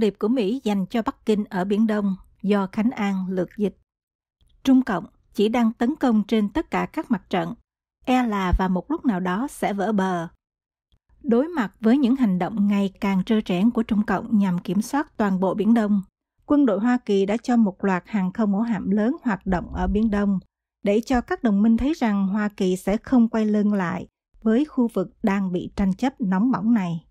điệp của Mỹ dành cho Bắc Kinh ở Biển Đông do Khánh An lược dịch. Trung Cộng chỉ đang tấn công trên tất cả các mặt trận, e là và một lúc nào đó sẽ vỡ bờ. Đối mặt với những hành động ngày càng trơ trẽn của Trung Cộng nhằm kiểm soát toàn bộ Biển Đông, quân đội Hoa Kỳ đã cho một loạt hàng không mẫu hạm lớn hoạt động ở Biển Đông để cho các đồng minh thấy rằng Hoa Kỳ sẽ không quay lưng lại với khu vực đang bị tranh chấp nóng bỏng này.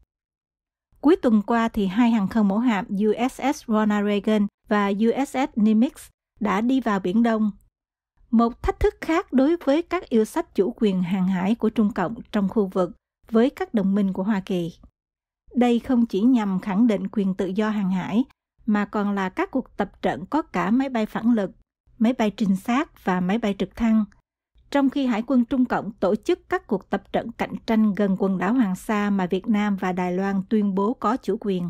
Cuối tuần qua, thì hai hàng không mẫu hạm USS Ronald Reagan và USS Nimitz đã đi vào Biển Đông. Một thách thức khác đối với các yêu sách chủ quyền hàng hải của Trung Cộng trong khu vực với các đồng minh của Hoa Kỳ. Đây không chỉ nhằm khẳng định quyền tự do hàng hải, mà còn là các cuộc tập trận có cả máy bay phản lực, máy bay trinh sát và máy bay trực thăng – trong khi Hải quân Trung Cộng tổ chức các cuộc tập trận cạnh tranh gần quần đảo Hoàng Sa mà Việt Nam và Đài Loan tuyên bố có chủ quyền.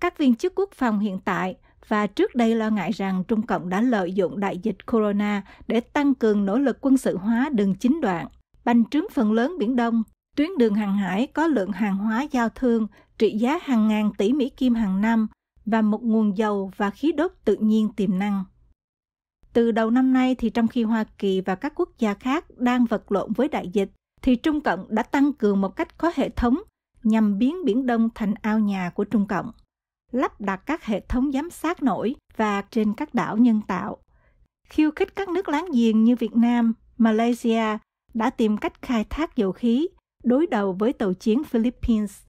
Các viên chức quốc phòng hiện tại và trước đây lo ngại rằng Trung Cộng đã lợi dụng đại dịch corona để tăng cường nỗ lực quân sự hóa đường chính đoạn, bành trướng phần lớn Biển Đông, tuyến đường hàng hải có lượng hàng hóa giao thương trị giá hàng ngàn tỷ Mỹ Kim hàng năm và một nguồn dầu và khí đốt tự nhiên tiềm năng. Từ đầu năm nay thì trong khi Hoa Kỳ và các quốc gia khác đang vật lộn với đại dịch, thì Trung Cộng đã tăng cường một cách có hệ thống nhằm biến Biển Đông thành ao nhà của Trung Cộng, lắp đặt các hệ thống giám sát nổi và trên các đảo nhân tạo. Khiêu khích các nước láng giềng như Việt Nam, Malaysia đã tìm cách khai thác dầu khí đối đầu với tàu chiến Philippines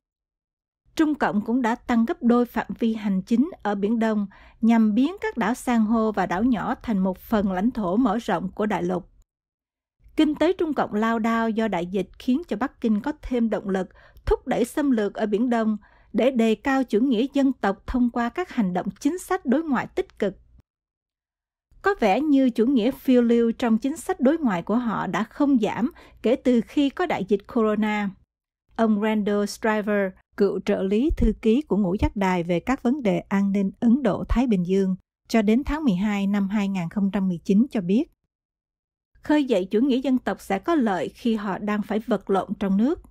Trung Cộng cũng đã tăng gấp đôi phạm vi hành chính ở Biển Đông nhằm biến các đảo san hô và đảo nhỏ thành một phần lãnh thổ mở rộng của đại lục. Kinh tế Trung Cộng lao đao do đại dịch khiến cho Bắc Kinh có thêm động lực thúc đẩy xâm lược ở Biển Đông để đề cao chủ nghĩa dân tộc thông qua các hành động chính sách đối ngoại tích cực. Có vẻ như chủ nghĩa phiêu lưu trong chính sách đối ngoại của họ đã không giảm kể từ khi có đại dịch corona. Ông Randall Striver, cựu trợ lý thư ký của Ngũ Giác Đài về các vấn đề an ninh Ấn Độ-Thái Bình Dương cho đến tháng 12 năm 2019 cho biết. Khơi dậy chủ nghĩa dân tộc sẽ có lợi khi họ đang phải vật lộn trong nước.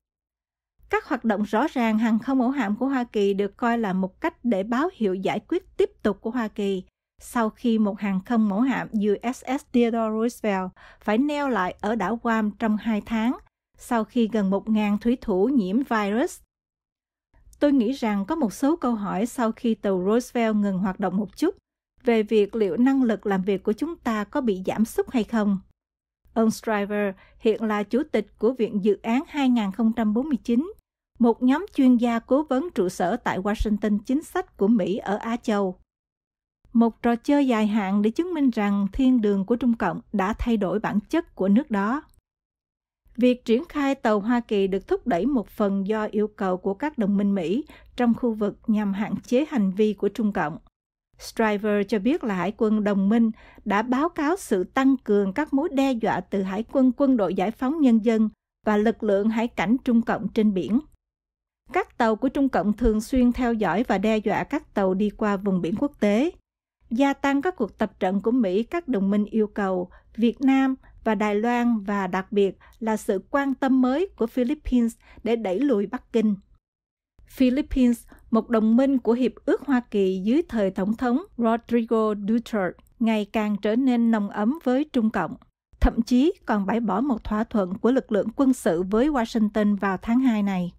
Các hoạt động rõ ràng hàng không mẫu hạm của Hoa Kỳ được coi là một cách để báo hiệu giải quyết tiếp tục của Hoa Kỳ sau khi một hàng không mẫu hạm USS Theodore Roosevelt phải neo lại ở đảo Guam trong hai tháng sau khi gần 1.000 thủy thủ nhiễm virus Tôi nghĩ rằng có một số câu hỏi sau khi tàu Roosevelt ngừng hoạt động một chút về việc liệu năng lực làm việc của chúng ta có bị giảm sút hay không. Ông Striver hiện là chủ tịch của Viện Dự án 2049, một nhóm chuyên gia cố vấn trụ sở tại Washington chính sách của Mỹ ở Á Châu. Một trò chơi dài hạn để chứng minh rằng thiên đường của Trung Cộng đã thay đổi bản chất của nước đó. Việc triển khai tàu Hoa Kỳ được thúc đẩy một phần do yêu cầu của các đồng minh Mỹ trong khu vực nhằm hạn chế hành vi của Trung Cộng. Striver cho biết là Hải quân đồng minh đã báo cáo sự tăng cường các mối đe dọa từ Hải quân quân đội giải phóng nhân dân và lực lượng hải cảnh Trung Cộng trên biển. Các tàu của Trung Cộng thường xuyên theo dõi và đe dọa các tàu đi qua vùng biển quốc tế. Gia tăng các cuộc tập trận của Mỹ, các đồng minh yêu cầu Việt Nam – và Đài Loan và đặc biệt là sự quan tâm mới của Philippines để đẩy lùi Bắc Kinh. Philippines, một đồng minh của Hiệp ước Hoa Kỳ dưới thời Tổng thống Rodrigo Duterte, ngày càng trở nên nồng ấm với Trung Cộng, thậm chí còn bãi bỏ một thỏa thuận của lực lượng quân sự với Washington vào tháng 2 này.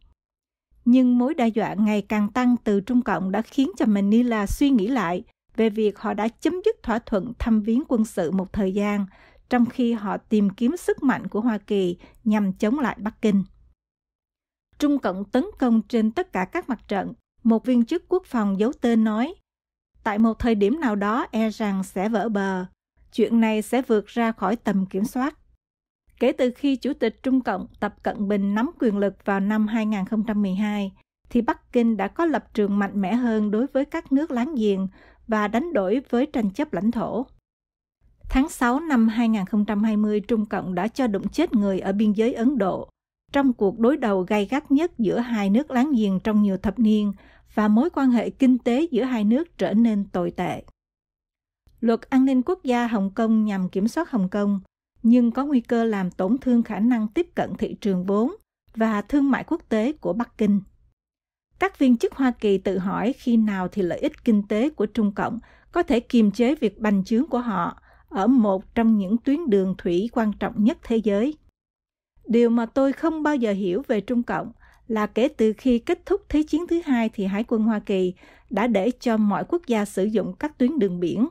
Nhưng mối đe dọa ngày càng tăng từ Trung Cộng đã khiến cho Manila suy nghĩ lại về việc họ đã chấm dứt thỏa thuận thăm viếng quân sự một thời gian trong khi họ tìm kiếm sức mạnh của Hoa Kỳ nhằm chống lại Bắc Kinh. Trung Cộng tấn công trên tất cả các mặt trận, một viên chức quốc phòng giấu tên nói, tại một thời điểm nào đó e rằng sẽ vỡ bờ, chuyện này sẽ vượt ra khỏi tầm kiểm soát. Kể từ khi Chủ tịch Trung Cộng Tập Cận Bình nắm quyền lực vào năm 2012, thì Bắc Kinh đã có lập trường mạnh mẽ hơn đối với các nước láng giềng và đánh đổi với tranh chấp lãnh thổ. Tháng 6 năm 2020, Trung Cộng đã cho đụng chết người ở biên giới Ấn Độ trong cuộc đối đầu gay gắt nhất giữa hai nước láng giềng trong nhiều thập niên và mối quan hệ kinh tế giữa hai nước trở nên tồi tệ. Luật an ninh quốc gia Hồng Kông nhằm kiểm soát Hồng Kông, nhưng có nguy cơ làm tổn thương khả năng tiếp cận thị trường vốn và thương mại quốc tế của Bắc Kinh. Các viên chức Hoa Kỳ tự hỏi khi nào thì lợi ích kinh tế của Trung Cộng có thể kiềm chế việc bành trướng của họ – ở một trong những tuyến đường thủy quan trọng nhất thế giới. Điều mà tôi không bao giờ hiểu về Trung Cộng là kể từ khi kết thúc Thế chiến thứ hai thì Hải quân Hoa Kỳ đã để cho mọi quốc gia sử dụng các tuyến đường biển.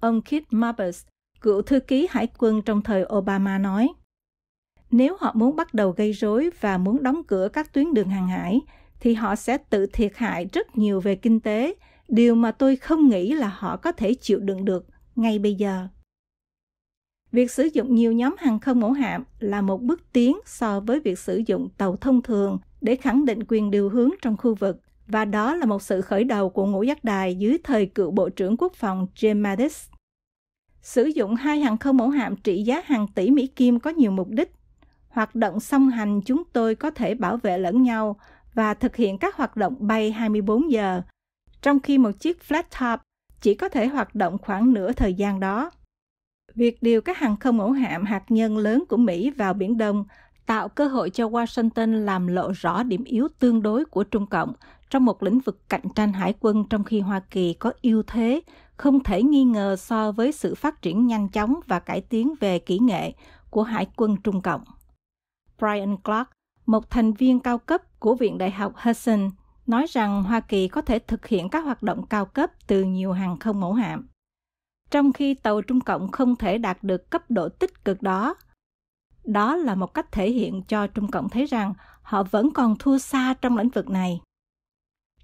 Ông Kit Marbus, cựu thư ký hải quân trong thời Obama nói, nếu họ muốn bắt đầu gây rối và muốn đóng cửa các tuyến đường hàng hải, thì họ sẽ tự thiệt hại rất nhiều về kinh tế, điều mà tôi không nghĩ là họ có thể chịu đựng được ngay bây giờ. Việc sử dụng nhiều nhóm hàng không mẫu hạm là một bước tiến so với việc sử dụng tàu thông thường để khẳng định quyền điều hướng trong khu vực và đó là một sự khởi đầu của ngũ giác đài dưới thời cựu Bộ trưởng Quốc phòng James Mattis. Sử dụng hai hàng không mẫu hạm trị giá hàng tỷ Mỹ Kim có nhiều mục đích. Hoạt động song hành chúng tôi có thể bảo vệ lẫn nhau và thực hiện các hoạt động bay 24 giờ, trong khi một chiếc flat top chỉ có thể hoạt động khoảng nửa thời gian đó. Việc điều các hàng không mẫu hạm hạt nhân lớn của Mỹ vào Biển Đông tạo cơ hội cho Washington làm lộ rõ điểm yếu tương đối của Trung Cộng trong một lĩnh vực cạnh tranh hải quân trong khi Hoa Kỳ có ưu thế không thể nghi ngờ so với sự phát triển nhanh chóng và cải tiến về kỹ nghệ của Hải quân Trung Cộng. Brian Clark, một thành viên cao cấp của Viện Đại học Hudson, nói rằng Hoa Kỳ có thể thực hiện các hoạt động cao cấp từ nhiều hàng không mẫu hạm trong khi tàu Trung Cộng không thể đạt được cấp độ tích cực đó. Đó là một cách thể hiện cho Trung Cộng thấy rằng họ vẫn còn thua xa trong lĩnh vực này.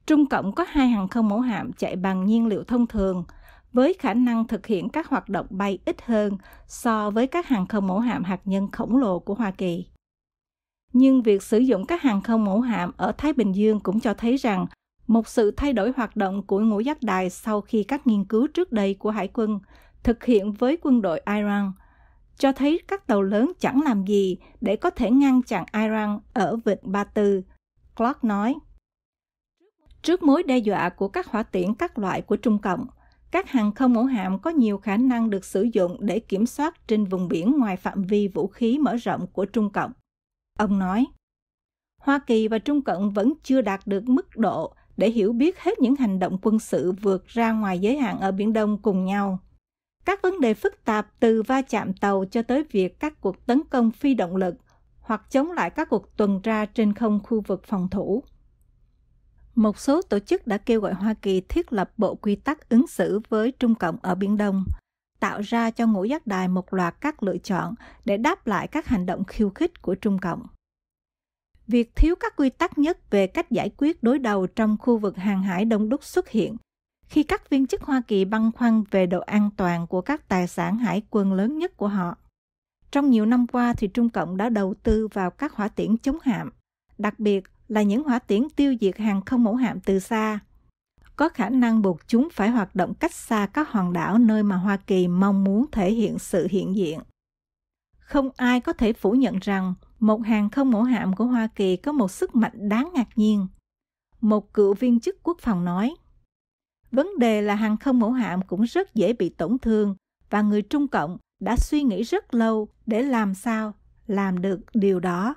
Trung Cộng có hai hàng không mẫu hạm chạy bằng nhiên liệu thông thường, với khả năng thực hiện các hoạt động bay ít hơn so với các hàng không mẫu hạm hạt nhân khổng lồ của Hoa Kỳ. Nhưng việc sử dụng các hàng không mẫu hạm ở Thái Bình Dương cũng cho thấy rằng một sự thay đổi hoạt động của ngũ giác đài sau khi các nghiên cứu trước đây của hải quân thực hiện với quân đội Iran cho thấy các tàu lớn chẳng làm gì để có thể ngăn chặn Iran ở vịnh Ba Tư. Clark nói, Trước mối đe dọa của các hỏa tiễn các loại của Trung Cộng, các hàng không mẫu hạm có nhiều khả năng được sử dụng để kiểm soát trên vùng biển ngoài phạm vi vũ khí mở rộng của Trung Cộng. Ông nói, Hoa Kỳ và Trung Cộng vẫn chưa đạt được mức độ để hiểu biết hết những hành động quân sự vượt ra ngoài giới hạn ở Biển Đông cùng nhau. Các vấn đề phức tạp từ va chạm tàu cho tới việc các cuộc tấn công phi động lực hoặc chống lại các cuộc tuần tra trên không khu vực phòng thủ. Một số tổ chức đã kêu gọi Hoa Kỳ thiết lập bộ quy tắc ứng xử với Trung Cộng ở Biển Đông, tạo ra cho ngũ giác đài một loạt các lựa chọn để đáp lại các hành động khiêu khích của Trung Cộng việc thiếu các quy tắc nhất về cách giải quyết đối đầu trong khu vực hàng hải đông đúc xuất hiện khi các viên chức Hoa Kỳ băn khoăn về độ an toàn của các tài sản hải quân lớn nhất của họ. Trong nhiều năm qua thì Trung Cộng đã đầu tư vào các hỏa tiễn chống hạm, đặc biệt là những hỏa tiễn tiêu diệt hàng không mẫu hạm từ xa, có khả năng buộc chúng phải hoạt động cách xa các hòn đảo nơi mà Hoa Kỳ mong muốn thể hiện sự hiện diện. Không ai có thể phủ nhận rằng một hàng không mẫu hạm của Hoa Kỳ có một sức mạnh đáng ngạc nhiên. Một cựu viên chức quốc phòng nói, Vấn đề là hàng không mẫu hạm cũng rất dễ bị tổn thương và người Trung Cộng đã suy nghĩ rất lâu để làm sao làm được điều đó.